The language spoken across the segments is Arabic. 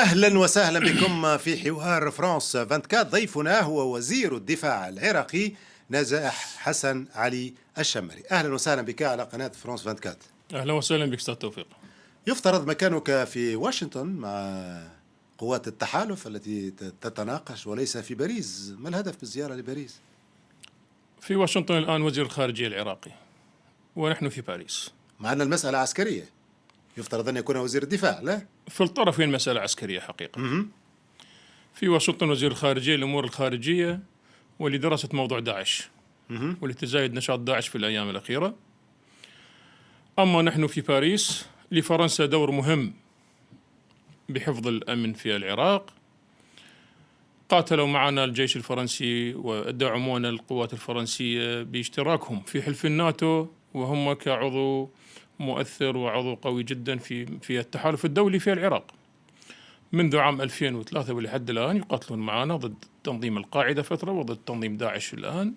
اهلا وسهلا بكم في حوار فرانس 24 ضيفنا هو وزير الدفاع العراقي نزاح حسن علي الشمري اهلا وسهلا بك على قناه فرانس 24 اهلا وسهلا بك استاذ توفيق يفترض مكانك في واشنطن مع قوات التحالف التي تتناقش وليس في باريس ما الهدف بالزياره لباريس في واشنطن الان وزير الخارجيه العراقي ونحن في باريس مع ان المساله عسكريه يفترض أن يكون وزير الدفاع لا؟ في الطرفين مسألة عسكرية حقيقة م -م. في وسط وزير الخارجية الأمور الخارجية ولدراسة موضوع داعش م ولتزايد نشاط داعش في الأيام الأخيرة أما نحن في باريس لفرنسا دور مهم بحفظ الأمن في العراق قاتلوا معنا الجيش الفرنسي ودعمونا القوات الفرنسية باشتراكهم في حلف الناتو وهم كعضو مؤثر وعضو قوي جدا في في التحالف الدولي في العراق منذ عام 2003 ولحد الآن يقاتلون معنا ضد تنظيم القاعدة فترة وضد تنظيم داعش الآن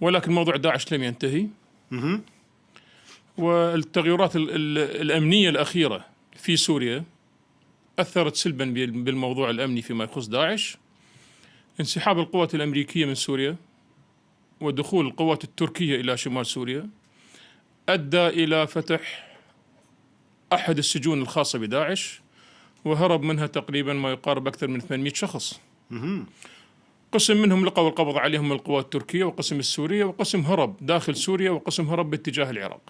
ولكن موضوع داعش لم ينتهي والتغيرات الأمنية الأخيرة في سوريا أثرت سلبا بالموضوع الأمني فيما يخص داعش انسحاب القوات الأمريكية من سوريا ودخول القوات التركية إلى شمال سوريا أدى إلى فتح أحد السجون الخاصة بداعش وهرب منها تقريبا ما يقارب أكثر من 800 شخص قسم منهم لقوا القبض عليهم القوات التركية وقسم السورية وقسم هرب داخل سوريا وقسم هرب باتجاه العراق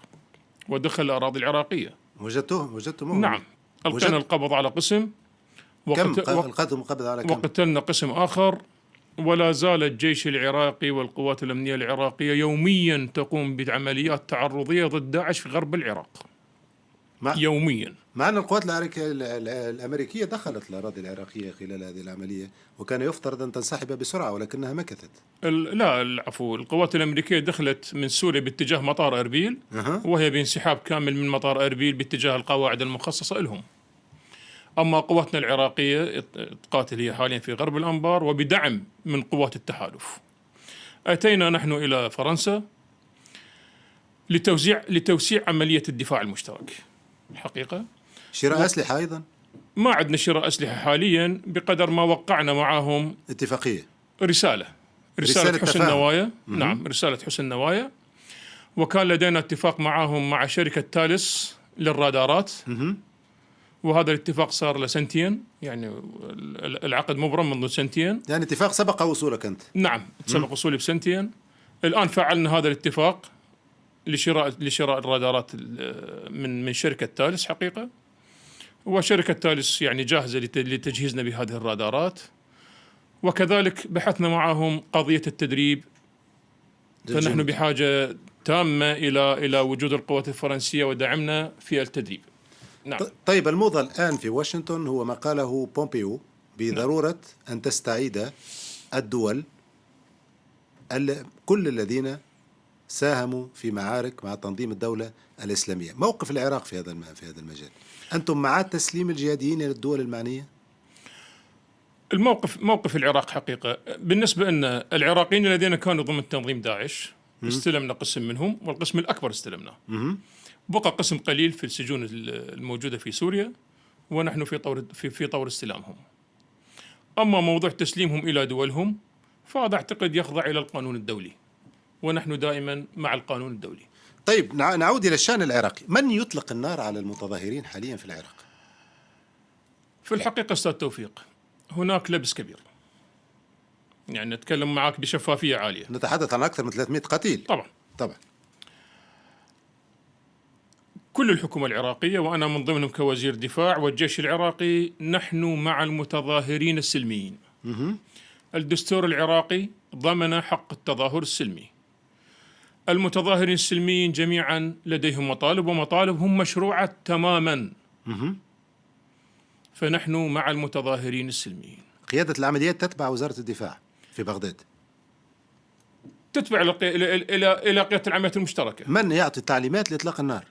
ودخل الأراضي العراقية وجدتوهم وجدتموهم نعم ألقينا القبض على قسم وقتل... كم القتل قبض على كم وقتلنا قسم آخر ولا زال الجيش العراقي والقوات الأمنية العراقية يوميا تقوم بعمليات تعرضية ضد داعش في غرب العراق مع يوميا مع أن القوات الأمريكية دخلت الأراضي العراقية خلال هذه العملية وكان يفترض أن تنسحب بسرعة ولكنها مكثت لا العفو القوات الأمريكية دخلت من سوريا باتجاه مطار أربيل أه. وهي بانسحاب كامل من مطار أربيل باتجاه القواعد المخصصة لهم أما قواتنا العراقية تقاتل هي حاليا في غرب الأنبار وبدعم من قوات التحالف أتينا نحن إلى فرنسا لتوزيع لتوسيع عملية الدفاع المشترك الحقيقة شراء أسلحة أيضا ما عندنا شراء أسلحة حاليا بقدر ما وقعنا معهم اتفاقية رسالة رسالة, رسالة حسن نوايا نعم رسالة حسن نوايا وكان لدينا اتفاق معهم مع شركة تالس للرادارات مم. وهذا الاتفاق صار له سنتين يعني العقد مبرم منذ سنتين يعني اتفاق سبق وصولك انت نعم سبق وصولي بسنتين الان فعلنا هذا الاتفاق لشراء لشراء الرادارات من من شركه تالس حقيقه وشركه تالس يعني جاهزه لتجهيزنا بهذه الرادارات وكذلك بحثنا معهم قضيه التدريب فنحن بحاجه تامه الى الى وجود القوات الفرنسيه ودعمنا في التدريب نعم. طيب الموضة الآن في واشنطن هو ما قاله بومبيو بضرورة نعم. أن تستعيد الدول كل الذين ساهموا في معارك مع تنظيم الدولة الإسلامية موقف العراق في هذا في هذا المجال أنتم مع تسليم الجهاديين للدول المعنية؟ الموقف موقف العراق حقيقة بالنسبة أن العراقيين الذين كانوا ضمن تنظيم داعش استلمنا قسم منهم والقسم الأكبر استلمناه بقى قسم قليل في السجون الموجودة في سوريا ونحن في طور في, في طور استلامهم. أما موضوع تسليمهم إلى دولهم فهذا أعتقد يخضع إلى القانون الدولي ونحن دائما مع القانون الدولي. طيب نعود إلى الشأن العراقي، من يطلق النار على المتظاهرين حاليا في العراق؟ في الحقيقة أستاذ توفيق هناك لبس كبير. يعني نتكلم معك بشفافية عالية. نتحدث عن أكثر من 300 قتيل. طبعا. طبعا. كل الحكومة العراقية وأنا من ضمنهم كوزير دفاع والجيش العراقي نحن مع المتظاهرين السلميين الدستور العراقي ضمن حق التظاهر السلمي المتظاهرين السلميين جميعا لديهم مطالب ومطالبهم مشروعة تماما فنحن مع المتظاهرين السلميين قيادة العمليات تتبع وزارة الدفاع في بغداد تتبع إلى إلى إلى قيادة العمليات المشتركة من يعطي التعليمات لإطلاق النار؟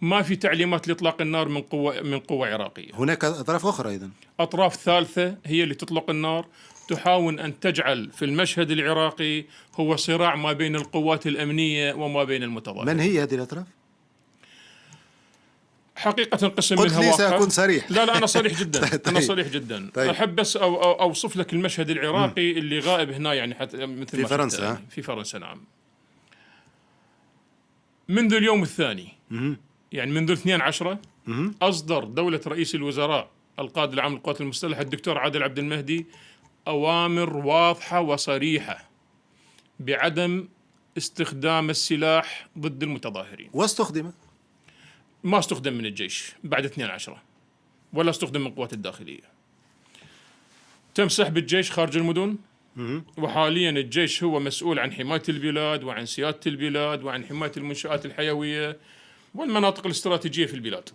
ما في تعليمات لاطلاق النار من قوه من قوه عراقيه. هناك اطراف اخرى ايضا. اطراف ثالثه هي اللي تطلق النار تحاول ان تجعل في المشهد العراقي هو صراع ما بين القوات الامنيه وما بين المتظاهرين. من هي هذه الاطراف؟ حقيقة قسم منها واحد سأكون صريح لا لا أنا صريح جدا طيب. أنا صريح جدا طيب. أحب بس أو أوصف لك المشهد العراقي مم. اللي غائب هنا يعني حتى مثل في ما فرنسا في فرنسا نعم منذ اليوم الثاني مم. يعني منذ 2 عشرة اصدر دوله رئيس الوزراء القائد العام للقوات المسلحه الدكتور عادل عبد المهدي اوامر واضحه وصريحه بعدم استخدام السلاح ضد المتظاهرين واستخدم ما استخدم من الجيش بعد اثنين عشرة ولا استخدم من القوات الداخليه تم سحب الجيش خارج المدن وحاليا الجيش هو مسؤول عن حمايه البلاد وعن سياده البلاد وعن حمايه المنشات الحيويه والمناطق الاستراتيجية في البلاد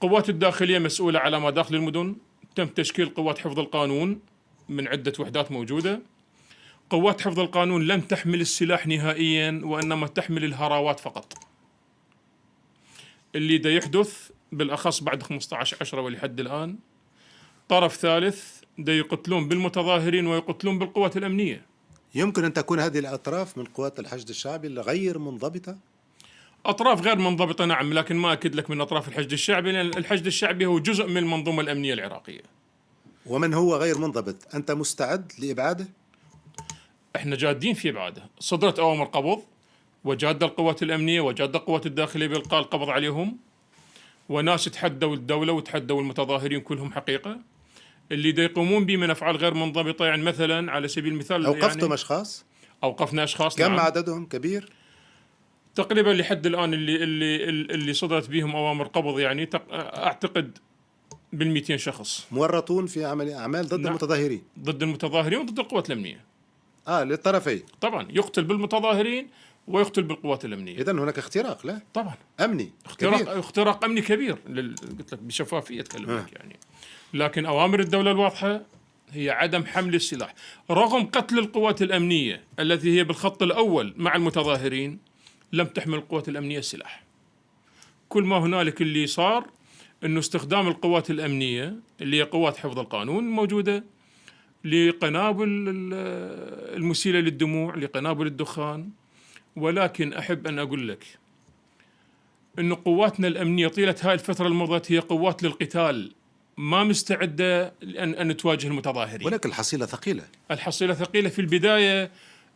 قوات الداخلية مسؤولة على ما داخل المدن تم تشكيل قوات حفظ القانون من عدة وحدات موجودة قوات حفظ القانون لم تحمل السلاح نهائيا وإنما تحمل الهراوات فقط اللي دا يحدث بالأخص بعد 15 عشرة ولحد الآن طرف ثالث دا يقتلون بالمتظاهرين ويقتلون بالقوات الأمنية يمكن أن تكون هذه الأطراف من قوات الحشد الشعبي الغير منضبطة اطراف غير منضبطه نعم لكن ما اكد لك من اطراف الحشد الشعبي لان الحشد الشعبي هو جزء من المنظومه الامنيه العراقيه. ومن هو غير منضبط، انت مستعد لابعاده؟ احنا جادين في ابعاده، صدرت اوامر قبض وجاده القوات الامنيه وجاده القوات الداخليه بالقاء القبض عليهم وناس تحدوا الدوله وتحدوا المتظاهرين كلهم حقيقه. اللي يقومون به من افعال غير منضبطه يعني مثلا على سبيل المثال اوقفتم يعني اشخاص؟ اوقفنا اشخاص كم نعم. عددهم كبير؟ تقريبا لحد الان اللي اللي اللي صدرت بهم اوامر قبض يعني اعتقد بال 200 شخص مورطون في عمل اعمال ضد نعم. المتظاهرين ضد المتظاهرين وضد القوات الامنيه اه للطرفين طبعا يقتل بالمتظاهرين ويقتل بالقوات الامنيه اذا هناك اختراق لا طبعا امني اختراق كبير. اختراق امني كبير لل... قلت لك بشفافيه اتكلم آه. لك يعني لكن اوامر الدوله الواضحه هي عدم حمل السلاح رغم قتل القوات الامنيه التي هي بالخط الاول مع المتظاهرين لم تحمل القوات الأمنية السلاح كل ما هنالك اللي صار أنه استخدام القوات الأمنية اللي هي قوات حفظ القانون موجودة لقنابل المسيلة للدموع لقنابل الدخان ولكن أحب أن أقول لك أن قواتنا الأمنية طيلة هاي الفترة المضت هي قوات للقتال ما مستعدة أن, أن تواجه المتظاهرين ولكن الحصيلة ثقيلة الحصيلة ثقيلة في البداية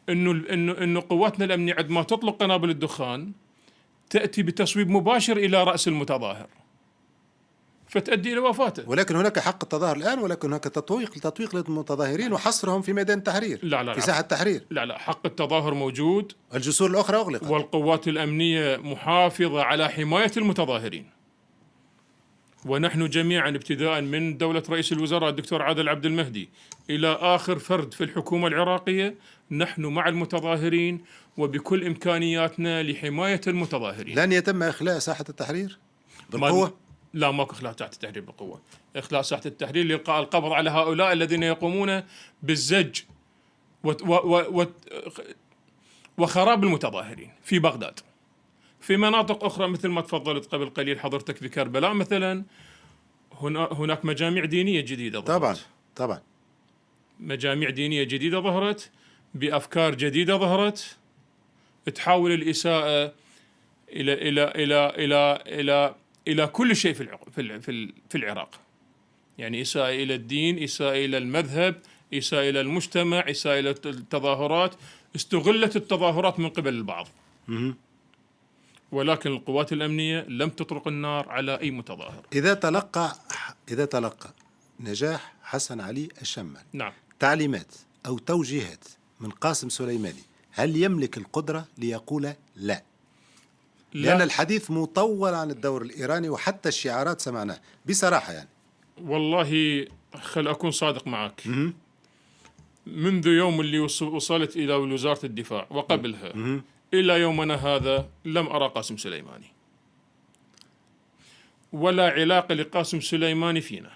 انه انه انه قواتنا الامنيه عندما تطلق قنابل الدخان تاتي بتصويب مباشر الى راس المتظاهر فتؤدي الى وفاته ولكن هناك حق التظاهر الان ولكن هناك تطويق تطويق للمتظاهرين وحصرهم في ميدان التحرير لا لا في ساحه التحرير لا لا حق التظاهر موجود الجسور الاخرى اغلقت والقوات الامنيه محافظه على حمايه المتظاهرين ونحن جميعا ابتداء من دولة رئيس الوزراء الدكتور عادل عبد المهدي إلى آخر فرد في الحكومة العراقية نحن مع المتظاهرين وبكل إمكانياتنا لحماية المتظاهرين لن يتم إخلاء ساحة التحرير بالقوة؟ لا ماكو إخلاء ساحة التحرير بالقوة إخلاء ساحة التحرير لإلقاء القبض على هؤلاء الذين يقومون بالزج و... و... وخراب المتظاهرين في بغداد في مناطق أخرى مثل ما تفضلت قبل قليل حضرتك في كربلاء مثلا هناك مجامع دينية جديدة ظهرت طبعا طبعا مجامع دينية جديدة ظهرت بأفكار جديدة ظهرت تحاول الإساءة إلى إلى إلى إلى إلى إلى كل شيء في في في العراق يعني إساءة إلى الدين إساءة إلى المذهب إساءة إلى المجتمع إساءة إلى التظاهرات استغلت التظاهرات من قبل البعض ولكن القوات الأمنية لم تطرق النار على أي متظاهر إذا تلقى إذا تلقى نجاح حسن علي الشمال نعم تعليمات أو توجيهات من قاسم سليماني هل يملك القدرة ليقول لا؟, لا لأن الحديث مطول عن الدور الإيراني وحتى الشعارات سمعناه بصراحة يعني والله خل أكون صادق معك م- منذ يوم اللي وصلت إلى وزارة الدفاع وقبلها م- م- إلى يومنا هذا لم أرى قاسم سليماني ولا علاقة لقاسم سليماني فينا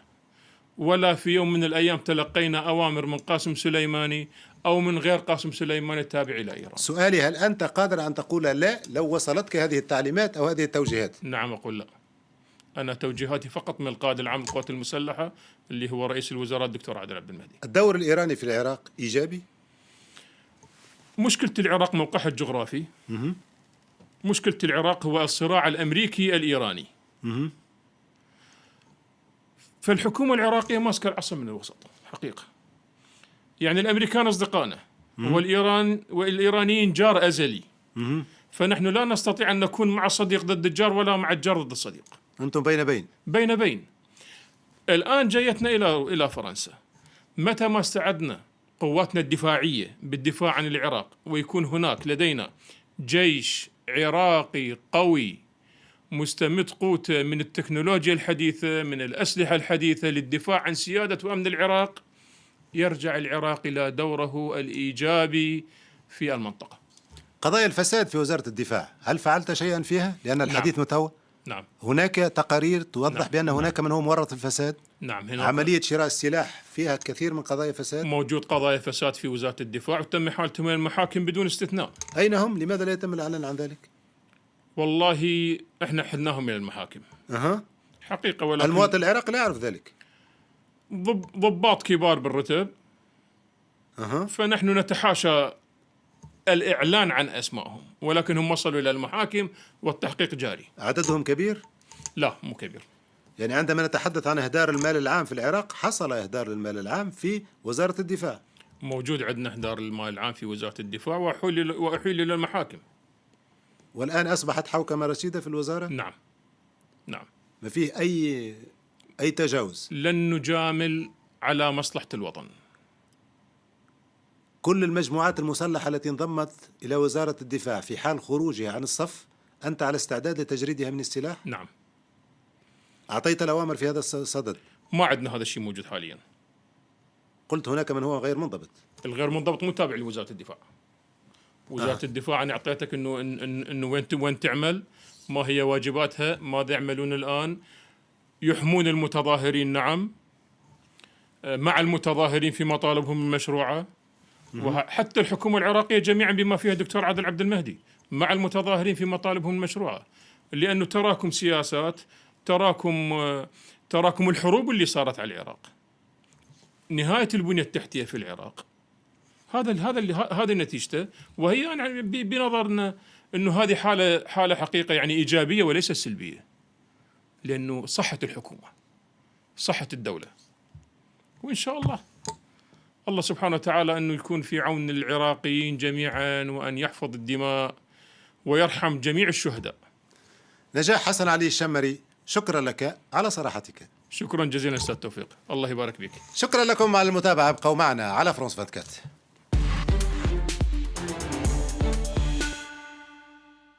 ولا في يوم من الأيام تلقينا أوامر من قاسم سليماني أو من غير قاسم سليماني التابع إلى إيران سؤالي هل أنت قادر أن تقول لا لو وصلتك هذه التعليمات أو هذه التوجيهات نعم أقول لا أنا توجيهاتي فقط من القائد العام للقوات المسلحة اللي هو رئيس الوزراء الدكتور عادل عبد المهدي الدور الإيراني في العراق إيجابي؟ مشكله العراق موقعها الجغرافي مشكله العراق هو الصراع الامريكي الايراني فالحكومه العراقيه ماسكه العصا من الوسط حقيقه يعني الامريكان اصدقائنا والايران والايرانيين جار ازلي فنحن لا نستطيع ان نكون مع الصديق ضد الجار ولا مع الجار ضد الصديق انتم بين بين بين بين الان جايتنا الى الى فرنسا متى ما استعدنا قواتنا الدفاعية بالدفاع عن العراق ويكون هناك لدينا جيش عراقي قوي مستمد قوته من التكنولوجيا الحديثة من الأسلحة الحديثة للدفاع عن سيادة وأمن العراق يرجع العراق إلى دوره الإيجابي في المنطقة قضايا الفساد في وزارة الدفاع هل فعلت شيئا فيها؟ لأن الحديث نعم. متوه نعم هناك تقارير توضح نعم. بان نعم. هناك نعم. من هو مورط الفساد نعم هنا عملية شراء السلاح فيها كثير من قضايا فساد موجود قضايا فساد في وزارة الدفاع وتم حالتهم من المحاكم بدون استثناء أين هم؟ لماذا لا يتم الإعلان عن ذلك؟ والله احنا حلناهم من المحاكم أها حقيقة ولكن المواطن العراقي لا يعرف ذلك ضباط كبار بالرتب أها فنحن نتحاشى الإعلان عن أسمائهم ولكن هم وصلوا إلى المحاكم والتحقيق جاري عددهم كبير؟ لا مو كبير يعني عندما نتحدث عن إهدار المال العام في العراق حصل إهدار المال العام في وزارة الدفاع موجود عندنا إهدار المال العام في وزارة الدفاع وأحيل إلى المحاكم والآن أصبحت حوكمة رشيدة في الوزارة؟ نعم نعم ما فيه أي أي تجاوز لن نجامل على مصلحة الوطن كل المجموعات المسلحة التي انضمت إلى وزارة الدفاع في حال خروجها عن الصف أنت على استعداد لتجريدها من السلاح؟ نعم أعطيت الأوامر في هذا الصدد؟ ما عندنا هذا الشيء موجود حاليا قلت هناك من هو غير منضبط الغير منضبط مو تابع لوزارة الدفاع وزارة آه. الدفاع أنا أعطيتك أنه أنه وين وين تعمل ما هي واجباتها ماذا يعملون الآن يحمون المتظاهرين نعم آه، مع المتظاهرين في مطالبهم المشروعه وحتى الحكومة العراقية جميعا بما فيها الدكتور عادل عبد المهدي مع المتظاهرين في مطالبهم المشروعة لأنه تراكم سياسات تراكم تراكم الحروب اللي صارت على العراق نهاية البنية التحتية في العراق هذا هذا اللي هذه نتيجته وهي يعني بنظرنا انه هذه حاله حاله حقيقه يعني ايجابيه وليس سلبيه. لانه صحه الحكومه صحه الدوله وان شاء الله الله سبحانه وتعالى أنه يكون في عون العراقيين جميعا وأن يحفظ الدماء ويرحم جميع الشهداء نجاح حسن علي الشمري شكرا لك على صراحتك شكرا جزيلا استاذ توفيق الله يبارك بك شكرا لكم على المتابعه ابقوا معنا على فرانس فاتكات.